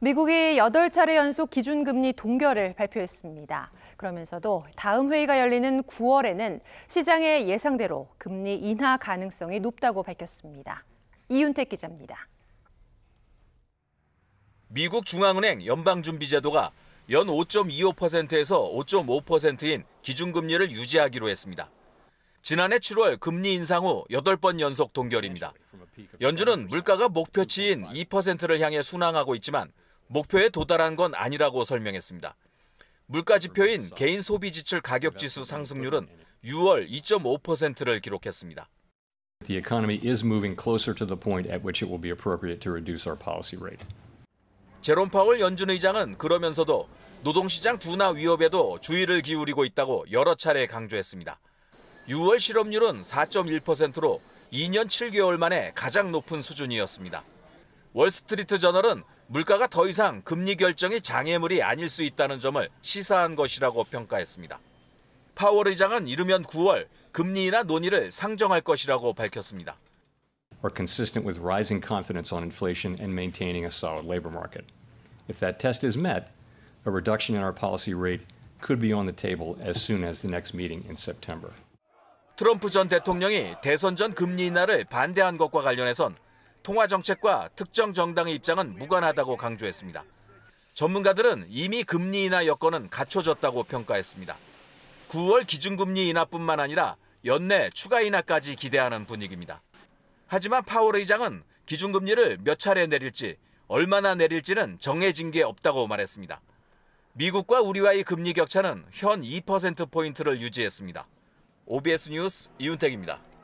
미국이 8차례 연속 기준금리 동결을 발표했습니다. 그러면서도 다음 회의가 열리는 9월에는 시장의 예상대로 금리 인하 가능성이 높다고 밝혔습니다. 이윤택 기자입니다. 미국 중앙은행 연방준비제도가 연 5.25%에서 5.5%인 기준금리를 유지하기로 했습니다. 지난해 7월 금리 인상 후 8번 연속 동결입니다. 연준은 물가가 목표치인 2%를 향해 순항하고 있지만 목표에 도달한 건 아니라고 설명했습니다. 물가 지표인 개인 소비 지출 가격 지수 상승률은 6월 2.5%를 기록했습니다. The economy is moving closer to the point at which it will be appropriate to reduce our policy rate. 제롬 파월 연준 의장은 그러면서도 노동시장 둔화 위협에도 주의를 기울이고 있다고 여러 차례 강조했습니다. 6월 실업률은 4.1%로 2년 7개월 만에 가장 높은 수준이었습니다. 월스트리트 저널은 물가가 더 이상 금리 결정이 장애물이 아닐 수 있다는 점을 시사한 것이라고 평가했습니다. 파월 의장은 이르면 9월 금리 인하 논의를 상정할 것이라고 밝혔습니다. are consistent with rising confidence on inflation and maintaining a solid labor market. If that test is met, a reduction in our policy rate could be on the table as soon as the next meeting in September. 트럼프 전 대통령이 대선 전 금리 인하를 반대한 것과 관련해선 통화 정책과 특정 정당의 입장은 무관하다고 강조했습니다. 전문가들은 이미 금리 인하 여건은 갖춰졌다고 평가했습니다. 9월 기준금리 인하뿐만 아니라 연내 추가 인하까지 기대하는 분위기입니다. 하지만 파월 의장은 기준금리를 몇 차례 내릴지 얼마나 내릴지는 정해진 게 없다고 말했습니다. 미국과 우리와의 금리 격차는 현 2%포인트를 유지했습니다. OBS 뉴스 이윤택입니다.